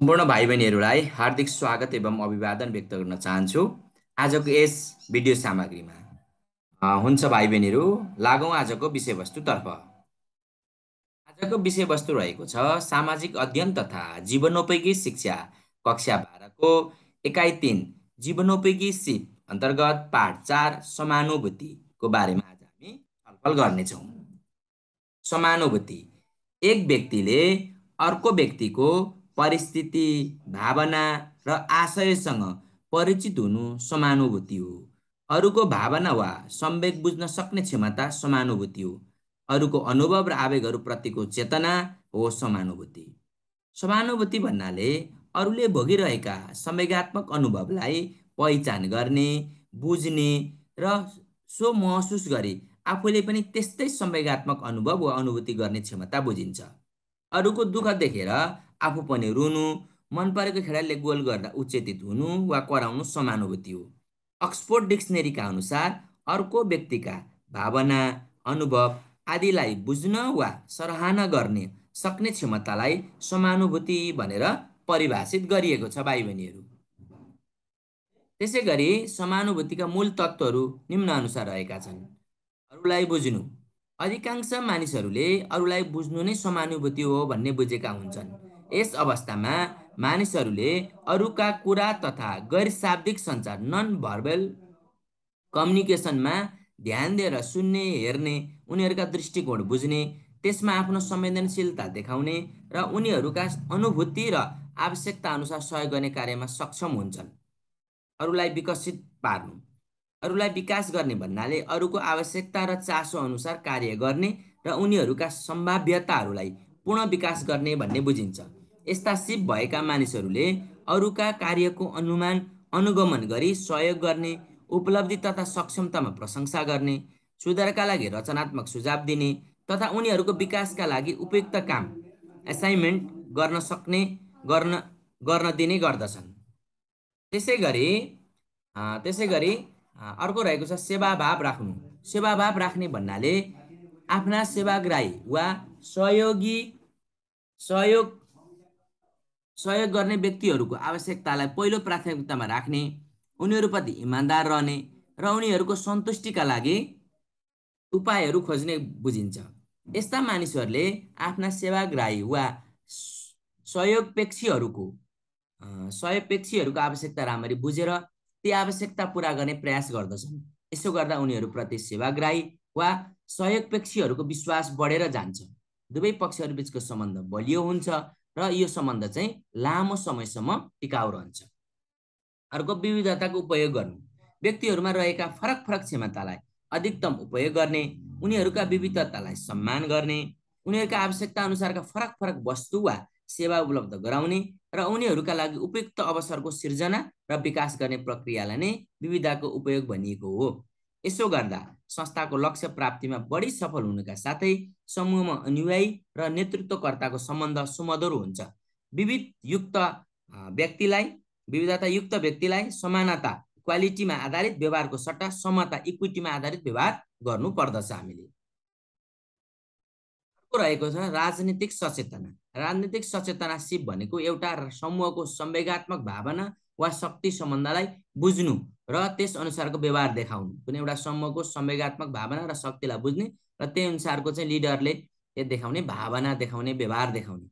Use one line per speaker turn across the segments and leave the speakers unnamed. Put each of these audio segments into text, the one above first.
सम्पूर्ण भाइ बहिनीहरूलाई हार्दिक स्वागत एवं अभिवादन व्यक्त गर्न चाहन्छु आजको यस भिडियो सामग्रीमा हुन्छ भाइ बहिनीहरू लागौँ आजको विषयवस्तुतर्फ आजको विषयवस्तु रहेको छ सामाजिक अध्ययन तथा जीवनोपयोगी शिक्षा कक्षा बाह्रको एकाइ तिन जीवनोपयोगी सिप अन्तर्गत पाठ चार समानुभूतिको बारेमा आज हामी छलफल गर्नेछौँ समानुभूति एक व्यक्तिले अर्को व्यक्तिको परिस्थिति भावना र आशयसँग परिचित हुनु समानुभूति हो अरूको भावना वा सम्वेक बुझ्न सक्ने क्षमता समानुभूति हो अरूको अनुभव र आवेगहरूप्रतिको चेतना हो समानुभूति समानुभूति भन्नाले अरूले भोगिरहेका संवेगात्मक अनुभवलाई पहिचान गर्ने बुझ्ने र सो महसुस गरी आफूले पनि त्यस्तै संवेगात्मक अनुभव वा अनुभूति गर्ने क्षमता बुझिन्छ अरूको दुःख देखेर आफू पनि रुनु मन परेको खेलाडीले गोल गर्दा उचेतित हुनु वा कराउनु समानुभूति हो अक्सफोर्ड डिक्सनेरीका अनुसार अर्को व्यक्तिका भावना अनुभव आदिलाई बुझ्न वा सराहना गर्ने सक्ने क्षमतालाई समानुभूति भनेर परिभाषित गरिएको छ भाइ बहिनीहरू त्यसै गरी समानुभूतिका मूल तत्त्वहरू निम्नअनुसार रहेका छन् अरूलाई बुझ्नु अधिकांश मानिसहरूले अरूलाई बुझ्नु नै समानुभूति हो भन्ने बुझेका हुन्छन् यस अवस्थामा मानिसहरूले अरूका कुरा तथा गैर शाब्दिक सञ्चार नन भर्बल कम्युनिकेसनमा ध्यान दिएर सुन्ने हेर्ने उनीहरूका दृष्टिकोण बुझ्ने त्यसमा आफ्नो संवेदनशीलता देखाउने र उनीहरूका अनुभूति र आवश्यकता अनुसार सहयोग गर्ने कार्यमा सक्षम हुन्छन् अरूलाई विकसित पार्नु अरूलाई विकास गर्ने भन्नाले अरूको आवश्यकता र चासो अनुसार कार्य गर्ने र उनीहरूका सम्भाव्यताहरूलाई पुनः विकास गर्ने भन्ने बुझिन्छ यस्ता सिप भएका मानिसहरूले अरूका कार्यको अनुमान अनुगमन गरी सहयोग गर्ने उपलब्धि तथा सक्षमतामा प्रशंसा गर्ने सुधारका लागि रचनात्मक सुझाव दिने तथा उनीहरूको विकासका लागि उपयुक्त काम एसाइनमेन्ट गर्न सक्ने गर्न गर्न दिने गर्दछन् त्यसै गरी त्यसै गरी अर्को रहेको छ सेवाभाव राख्नु सेवाभाव राख्ने भन्नाले आफ्ना सेवाग्राही वा सहयोगी सहयोग सहयोग गर्ने व्यक्तिहरूको आवश्यकतालाई पहिलो प्राथमिकतामा राख्ने उनीहरूप्रति इमान्दार रहने र उनीहरूको सन्तुष्टिका लागि उपायहरू खोज्ने बुझिन्छ यस्ता मानिसहरूले आफ्ना सेवाग्राही वा सहयोगपेक्षीहरूको सहयोगपेक्षीहरूको आवश्यकता राम्ररी बुझेर ती आवश्यकता पुरा गर्ने प्रयास गर्दछन् यसो गर्दा उनीहरूप्रति सेवाग्राही वा सहयोगपेक्षीहरूको विश्वास बढेर जान्छ दुवै पक्षहरू बिचको सम्बन्ध बलियो हुन्छ र यो सम्बन्ध चाहिँ लामो समयसम्म टिकाउ रहन्छ अर्को विविधताको उपयोग गर्नु व्यक्तिहरूमा रहेका फरक फरक क्षमतालाई अधिकतम उपयोग गर्ने उनीहरूका विविधतालाई सम्मान गर्ने उनीहरूका आवश्यकता अनुसारका फरक फरक वस्तु वा सेवा उपलब्ध गराउने र उनीहरूका लागि उपयुक्त अवसरको सिर्जना र विकास गर्ने प्रक्रियालाई नै विविधताको उपयोग भनिएको हो यसो गर्दा संस्थाको लक्ष्य प्राप्तिमा बढी सफल हुनुका साथै समूहमा अनुयायी र नेतृत्वकर्ताको सम्बन्ध सुमधुर हुन्छ विविध युक्त व्यक्तिलाई विविधतायुक्त व्यक्तिलाई समानता क्वालिटीमा आधारित व्यवहारको सट्टा समता इक्विटीमा आधारित व्यवहार गर्नु पर्दछ हामीले अर्को रहेको छ राजनीतिक सचेतना राजनीतिक सचेतना सिप भनेको एउटा समूहको संवेगात्मक भावना वा शक्ति सम्बन्धलाई बुझ्नु र त्यस अनुसारको व्यवहार देखाउनु कुनै एउटा समूहको संवेगात्मक भावना र शक्तिलाई बुझ्ने र त्यही अनुसारको चाहिँ लिडरले देखाउने भावना देखाउने व्यवहार देखाउने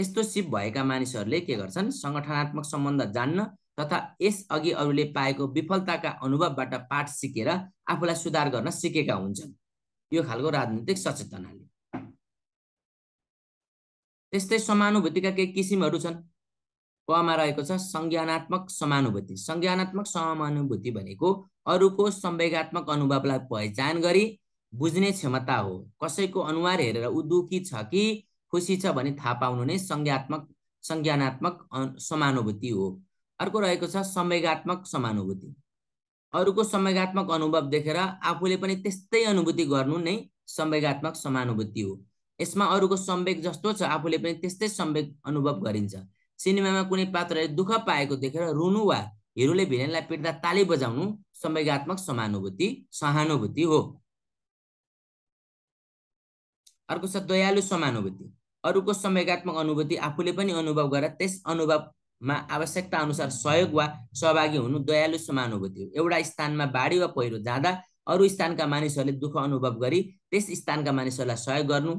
यस्तो सिप भएका मानिसहरूले के गर्छन् सङ्गठनात्मक सम्बन्ध जान्न तथा यसअघि अरूले पाएको विफलताका अनुभवबाट पाठ सिकेर आफूलाई सुधार गर्न सिकेका हुन्छन् यो खालको राजनीतिक सचेतनाले त्यस्तै समानुभूतिका केही किसिमहरू छन् कमा रहेको छ संज्ञानात्मक समानुभूति संज्ञानात्मक समानुभूति भनेको अरूको संवेगात्मक अनुभवलाई पहिचान गरी बुझ्ने क्षमता हो कसैको अनुहार हेरेर ऊ दुखी छ कि खुसी छ भने थाहा पाउनु नै संज्ञात्मक संज्ञानात्मक समानुभूति हो अर्को रहेको छ संवेगात्मक समानुभूति अरूको संवेगात्मक अनुभव देखेर आफूले पनि त्यस्तै अनुभूति गर्नु नै संवेगात्मक समानुभूति हो यसमा अरूको संवेग जस्तो छ आफूले पनि त्यस्तै संवेग अनुभव गरिन्छ सिनेमामा कुनै पात्रले दुःख पाएको देखेर रुनु वा हिरोले भिलेनलाई पिट्दा ताली बजाउनु संवेगात्मक समानुभूति सहानुभूति हो अर्को छ दयालु समानुभूति अरूको संवेगात्मक अनुभूति आफूले पनि अनुभव गरेर त्यस अनुभवमा आवश्यकता अनुसार सहयोग वा सहभागी हुनु दयालु समानुभूति हो एउटा स्थानमा बाढी वा पहिरो जाँदा अरू स्थानका मानिसहरूले दुःख अनुभव गरी त्यस स्थानका मानिसहरूलाई सहयोग गर्नु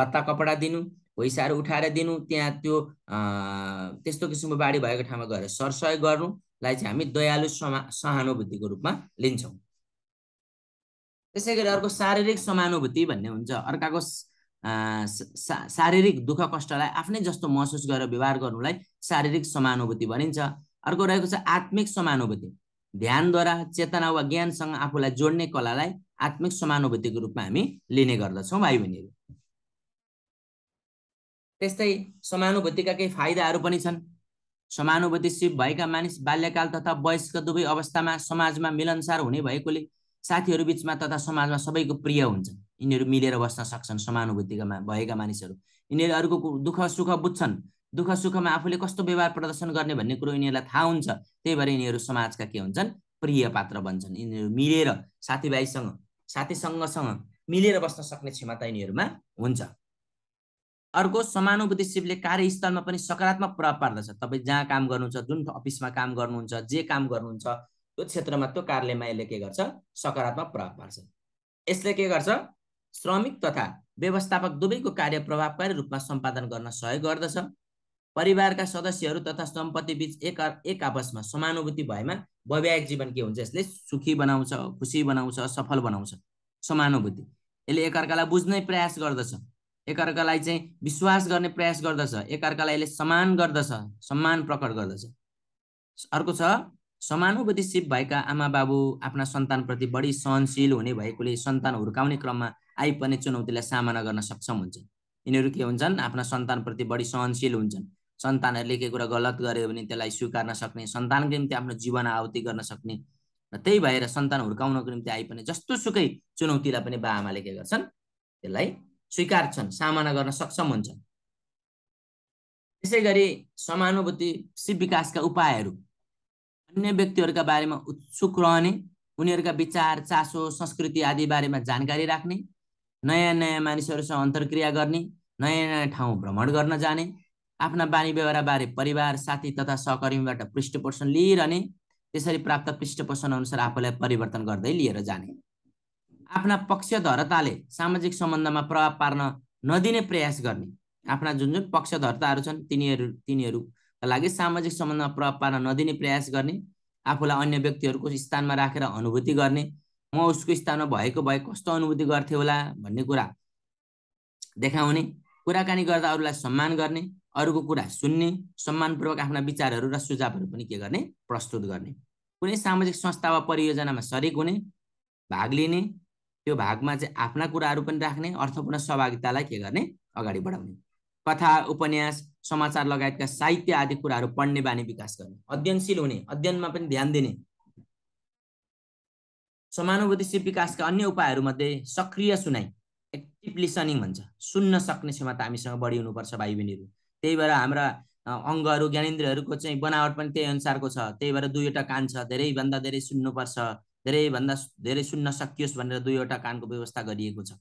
लत्ता कपडा दिनु पैसाहरू उठाएर दिनु त्यहाँ त्यो त्यस्तो किसिमको बाढी भएको ठाउँमा गएर सरसहयोग गर्नुलाई चाहिँ हामी दयालु समा सहानुभूतिको रूपमा लिन्छौँ त्यसै गरी अर्को शारीरिक समानुभूति भन्ने हुन्छ अर्काको शारीरिक दुःख कष्टलाई आफ्नै जस्तो महसुस गरेर व्यवहार गर्नुलाई शारीरिक समानुभूति भनिन्छ अर्को रहेको छ आत्मिक समानुभूति ध्यानद्वारा चेतना वा ज्ञानसँग आफूलाई जोड्ने कलालाई आत्मिक समानुभूतिको रूपमा हामी लिने गर्दछौँ भाइ बहिनीहरू त्यस्तै समानुभूतिका केही फाइदाहरू पनि छन् समानुभूतिशील भएका मानिस बाल्यकाल तथा वयस्क दुवै अवस्थामा समाजमा मिलनसार हुने भएकोले साथीहरू बिचमा तथा समाजमा सबैको प्रिय हुन्छन् यिनीहरू मिलेर बस्न सक्छन् समानुभूतिका भएका मानिसहरू यिनीहरू अरूको दुःख सुख बुझ्छन् दुःख सुखमा आफूले कस्तो व्यवहार प्रदर्शन गर्ने भन्ने कुरो यिनीहरूलाई थाहा हुन्छ त्यही भएर यिनीहरू समाजका के हुन्छन् प्रिय पात्र बन्छन् यिनीहरू मिलेर साथीभाइसँग साथीसँगसँग मिलेर बस्न सक्ने क्षमता यिनीहरूमा हुन्छ अर्को शिवले कार्यस्थलमा पनि सकारात्मक प्रभाव पार्दछ तपाईँ जहाँ काम गर्नुहुन्छ जुन अफिसमा काम गर्नुहुन्छ जे काम गर्नुहुन्छ त्यो क्षेत्रमा त्यो कार्यालयमा यसले के गर्छ सकारात्मक प्रभाव पार्छ यसले के गर्छ श्रमिक तथा व्यवस्थापक दुवैको कार्य प्रभावकारी रूपमा सम्पादन गर्न सहयोग गर्दछ परिवारका सदस्यहरू तथा सम्पत्ति बिच एक एक आपसमा समानुभूति भएमा वैवाहिक जीवन के हुन्छ यसले सुखी बनाउँछ खुसी बनाउँछ सफल बनाउँछ समानुभूति यसले एकअर्कालाई बुझ्ने प्रयास गर्दछ एकअर्कालाई चाहिँ विश्वास गर्ने प्रयास गर्दछ एकअर्कालाई यसले सम्मान गर्दछ सम्मान प्रकट गर्दछ अर्को छ समानुभूति समानुभूतिशील भएका आमा बाबु आफ्ना सन्तानप्रति बढी सहनशील हुने भएकोले सन्तान हुर्काउने क्रममा आइपर्ने चुनौतीलाई सामना गर्न सक्षम हुन्छन् यिनीहरू के हुन्छन् आफ्ना सन्तानप्रति बढी सहनशील हुन्छन् सन्तानहरूले केही कुरा गलत गर्यो भने त्यसलाई स्वीकार्न सक्ने सन्तानको निम्ति आफ्नो जीवन आहुति गर्न सक्ने र त्यही भएर सन्तान हुर्काउनको निम्ति आइपर्ने जस्तो सुकै चुनौतीलाई पनि बाबाआमाले के गर्छन् त्यसलाई स्वीकार छन् सामना गर्न सक्षम हुन्छन् त्यसै गरी समानुभूति शिव विकासका उपायहरू अन्य व्यक्तिहरूका बारेमा उत्सुक रहने उनीहरूका विचार चासो संस्कृति आदि बारेमा जानकारी राख्ने नयाँ नयाँ मानिसहरूसँग अन्तर्क्रिया गर्ने नयाँ नयाँ ठाउँ भ्रमण गर्न जाने आफ्ना बानी व्यवहारबारे परिवार साथी तथा सहकर्मीबाट पृष्ठपोषण लिइरहने त्यसरी प्राप्त पृष्ठपोषण अनुसार आफूलाई परिवर्तन गर्दै लिएर जाने आफ्ना पक्षधरताले सामाजिक सम्बन्धमा प्रभाव पार्न नदिने प्रयास गर्ने आफ्ना जुन जुन पक्षधरताहरू छन् तिनीहरू तिनीहरूका लागि सामाजिक सम्बन्धमा प्रभाव पार्न नदिने प्रयास गर्ने आफूलाई अन्य व्यक्तिहरूको स्थानमा राखेर अनुभूति गर्ने म उसको स्थानमा भएको भए कस्तो अनुभूति गर्थे होला भन्ने कुरा देखाउने कुराकानी गर्दा अरूलाई सम्मान गर्ने अरूको कुरा सुन्ने सम्मानपूर्वक आफ्ना विचारहरू र सुझावहरू पनि के गर्ने प्रस्तुत गर्ने कुनै सामाजिक संस्था वा परियोजनामा सरिक हुने भाग लिने त्यो भागमा चाहिँ आफ्ना कुराहरू पनि राख्ने अर्थपूर्ण सहभागितालाई के गर्ने अगाडि बढाउने कथा उपन्यास समाचार लगायतका साहित्य आदि कुराहरू पढ्ने बानी विकास गर्ने अध्ययनशील हुने अध्ययनमा पनि ध्यान दिने समानुभूतिशील विकासका अन्य उपायहरूमध्ये सक्रिय सुनाइ एक्टिभ लिसनिङ भन्छ सुन्न सक्ने क्षमता हामीसँग बढी हुनुपर्छ भाइ बहिनीहरू त्यही भएर हाम्रा अङ्गहरू ज्ञानेन्द्रहरूको चाहिँ बनावट पनि त्यही अनुसारको छ त्यही भएर दुईवटा कान छ धेरैभन्दा धेरै सुन्नुपर्छ धेरैभन्दा धेरै सुन्न सकियोस् भनेर दुईवटा कानको व्यवस्था गरिएको छ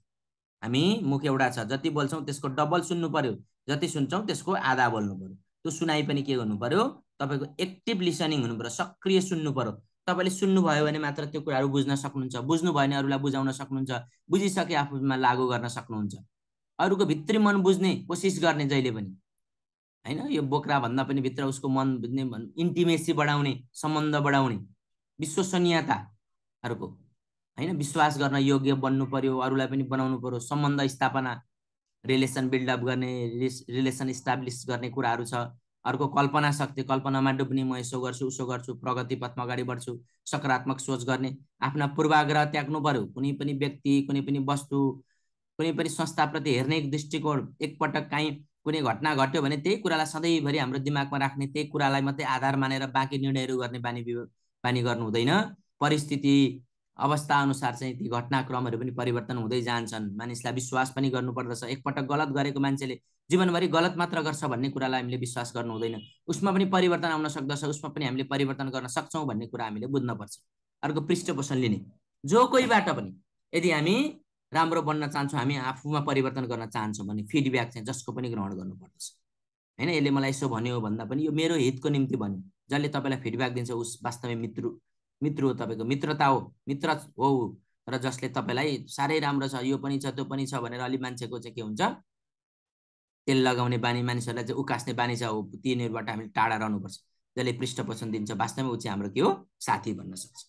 हामी मुख एउटा छ जति बोल्छौँ त्यसको डबल सुन्नु पर्यो जति सुन्छौँ त्यसको आधा बोल्नु पर्यो त्यो सुनाइ पनि के गर्नु पर्यो तपाईँको एक्टिभ लिसनिङ हुनु पर्यो सक्रिय सुन्नु पर्यो तपाईँले सुन्नुभयो भने मात्र त्यो कुराहरू बुझ्न सक्नुहुन्छ बुझ्नु भयो भने अरूलाई बुझाउन सक्नुहुन्छ बुझिसके आफूमा लागू गर्न सक्नुहुन्छ अरूको भित्री मन बुझ्ने कोसिस गर्ने जहिले पनि होइन यो बोक्रा भन्दा पनि भित्र उसको मन बुझ्ने इन्टिमेसी बढाउने सम्बन्ध बढाउने विश्वसनीयता अरूको होइन विश्वास गर्न योग्य बन्नु पर्यो अरूलाई पनि बनाउनु पर्यो सम्बन्ध स्थापना रिलेसन बिल्डअप गर्ने रिलेसन इस्टाब्लिस गर्ने कुराहरू छ अर्को कल्पना शक्ति कल्पनामा डुब्ने म यसो गर्छु उसो गर्छु प्रगति पथमा अगाडि बढ्छु सकारात्मक सोच गर्ने आफ्ना पूर्वाग्रह त्याग्नु पर्यो कुनै पनि व्यक्ति कुनै पनि वस्तु कुनै पनि संस्थाप्रति हेर्ने दृष्टिकोण एकपटक काहीँ कुनै घटना घट्यो भने त्यही कुरालाई सधैँभरि हाम्रो दिमागमा राख्ने त्यही कुरालाई मात्रै आधार मानेर बाँकी निर्णयहरू गर्ने बानी बानी गर्नु हुँदैन परिस्थिति अवस्था अनुसार चाहिँ ती घटनाक्रमहरू पनि परिवर्तन हुँदै जान्छन् मानिसलाई विश्वास पनि गर्नुपर्दछ एकपटक गलत गरेको मान्छेले जीवनभरि गलत मात्र गर्छ भन्ने कुरालाई हामीले विश्वास गर्नु हुँदैन उसमा पनि परिवर्तन आउन सक्दछ उसमा पनि हामीले परिवर्तन गर्न सक्छौँ भन्ने कुरा हामीले बुझ्नुपर्छ अर्को पृष्ठपोषण लिने जो कोहीबाट पनि यदि हामी राम्रो बन्न चाहन्छौँ हामी आफूमा परिवर्तन गर्न चाहन्छौँ भने फिडब्याक चाहिँ जसको पनि ग्रहण गर्नुपर्दछ होइन यसले मलाई यसो भन्यो भन्दा पनि यो मेरो हितको निम्ति भन्यो जसले तपाईँलाई फिडब्याक दिन्छ उस वास्तविक मित्र मित्र हो तपाईँको मित्रता हो मित्र हो र जसले तपाईँलाई साह्रै राम्रो छ यो पनि छ त्यो पनि छ भनेर अलि मान्छेको चाहिँ के हुन्छ तेल लगाउने बानी मानिसहरूलाई चाहिँ उकास्ने बानी छ हो तिनीहरूबाट हामीले टाढा रहनुपर्छ जसले पृष्ठपोषण दिन्छ वास्तवमा ऊ चाहिँ हाम्रो के हो साथी भन्न सक्छ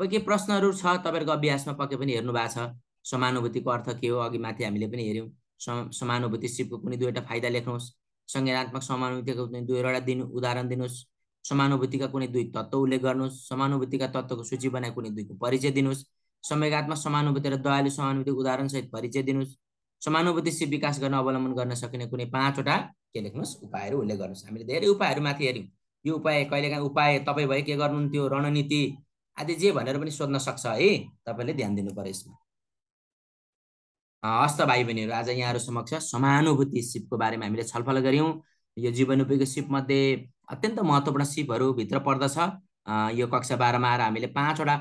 अब के प्रश्नहरू छ तपाईँहरूको अभ्यासमा पक्कै पनि हेर्नु भएको छ समानुभूतिको अर्थ के हो अघि माथि हामीले पनि हेऱ्यौँ समानुभूति सिपको कुनै दुईवटा फाइदा लेख्नुहोस् संज्ञानात्मक समानुभूतिको कुनै दुईवटा दिनु उदाहरण दिनुहोस् समानुभूतिका कुनै दुई तत्त्व उल्लेख गर्नुहोस् समानुभूतिका तत्त्वको सूची बनाए कुनै दुईको परिचय दिनुहोस् समयगातमा समानुभूति र दयालु समानुभूति उदाहरणसहित परिचय दिनुहोस् समानुभूति समानुभूतिशील विकास गर्न अवलम्बन गर्न सकिने कुनै पाँचवटा के लेख्नुहोस् उपायहरू उल्लेख गर्नुहोस् हामीले धेरै उपायहरूमाथि हेऱ्यौँ यो उपाय कहिलेकाहीँ उपाय तपाईँ भए के गर्नुहुन्थ्यो रणनीति आदि जे भनेर पनि सोध्न सक्छ है तपाईँले ध्यान दिनु पऱ्यो यसमा हस्त भाइ बहिनीहरू आज यहाँहरू समक्ष समानुभूति सिपको बारेमा हामीले छलफल गऱ्यौँ यो जीवन उपयोगी सिपमध्ये अत्यन्त महत्त्वपूर्ण सिपहरू भित्र पर्दछ यो कक्षा बाह्रमा आएर हामीले पाँचवटा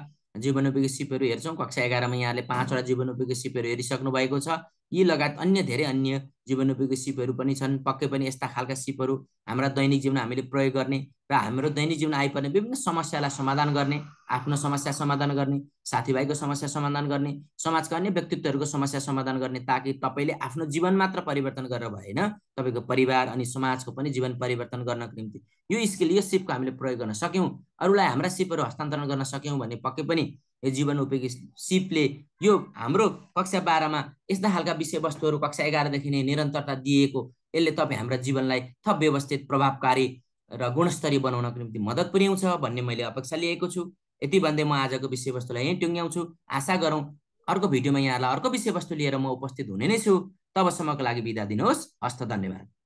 जीवन उपयोगी सिपहरू हेर्छौँ कक्षा एघारमा यहाँले पाँचवटा जीवन उपयोगी सिपहरू हेरिसक्नु भएको छ यी लगायत अन्य धेरै अन्य जीवनोपयोगी सिपहरू पनि छन् पक्कै पनि यस्ता खालका सिपहरू हाम्रा दैनिक जीवन हामीले प्रयोग गर्ने र हाम्रो दैनिक जीवन आइपर्ने विभिन्न समस्यालाई समाधान गर्ने आफ्नो समस्या समाधान गर्ने साथीभाइको समस्या समाधान गर्ने समाजका अन्य व्यक्तित्वहरूको समस्या समाधान गर्ने ताकि तपाईँले आफ्नो जीवन मात्र परिवर्तन गरेर भएन तपाईँको परिवार अनि समाजको पनि जीवन परिवर्तन गर्नको निम्ति यो स्किल यो सिपको हामीले प्रयोग गर्न सक्यौँ अरूलाई हाम्रा सिपहरू हस्तान्तरण गर्न सक्यौँ भने पक्कै पनि यो जीवन उपयोगी सिपले यो हाम्रो कक्षा बाह्रमा यस्ता खालका विषयवस्तुहरू कक्षा एघारदेखि नै निरन्तरता दिएको यसले तपाईँ हाम्रा जीवनलाई थप व्यवस्थित प्रभावकारी र गुणस्तरीय बनाउनको निम्ति मद्दत पुर्याउँछ भन्ने मैले अपेक्षा लिएको छु यति भन्दै म आजको विषयवस्तुलाई यहीँ टुङ्ग्याउँछु आशा गरौँ अर्को भिडियोमा यहाँलाई अर्को विषयवस्तु लिएर म उपस्थित हुने नै छु तबसम्मको लागि बिदा दिनुहोस् हस्त धन्यवाद